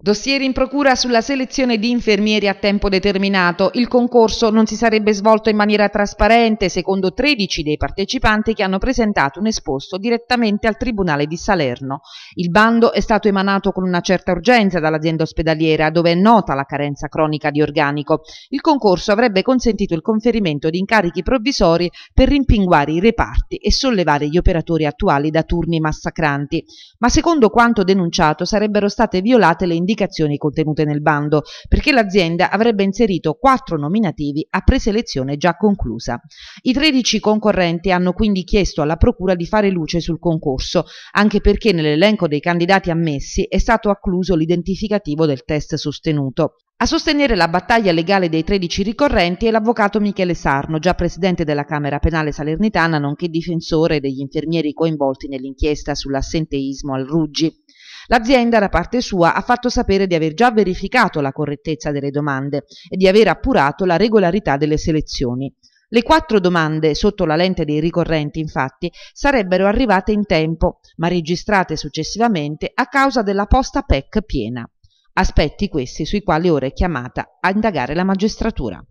Dossier in procura sulla selezione di infermieri a tempo determinato. Il concorso non si sarebbe svolto in maniera trasparente, secondo 13 dei partecipanti che hanno presentato un esposto direttamente al Tribunale di Salerno. Il bando è stato emanato con una certa urgenza dall'azienda ospedaliera, dove è nota la carenza cronica di organico. Il concorso avrebbe consentito il conferimento di incarichi provvisori per rimpinguare i reparti e sollevare gli operatori attuali da turni massacranti. Ma secondo quanto denunciato sarebbero state violate le indicazioni indicazioni contenute nel bando, perché l'azienda avrebbe inserito quattro nominativi a preselezione già conclusa. I 13 concorrenti hanno quindi chiesto alla Procura di fare luce sul concorso, anche perché nell'elenco dei candidati ammessi è stato accluso l'identificativo del test sostenuto. A sostenere la battaglia legale dei 13 ricorrenti è l'avvocato Michele Sarno, già presidente della Camera Penale Salernitana, nonché difensore degli infermieri coinvolti nell'inchiesta sull'assenteismo al Ruggi. L'azienda, da parte sua, ha fatto sapere di aver già verificato la correttezza delle domande e di aver appurato la regolarità delle selezioni. Le quattro domande sotto la lente dei ricorrenti, infatti, sarebbero arrivate in tempo, ma registrate successivamente a causa della posta PEC piena. Aspetti questi sui quali ora è chiamata a indagare la magistratura.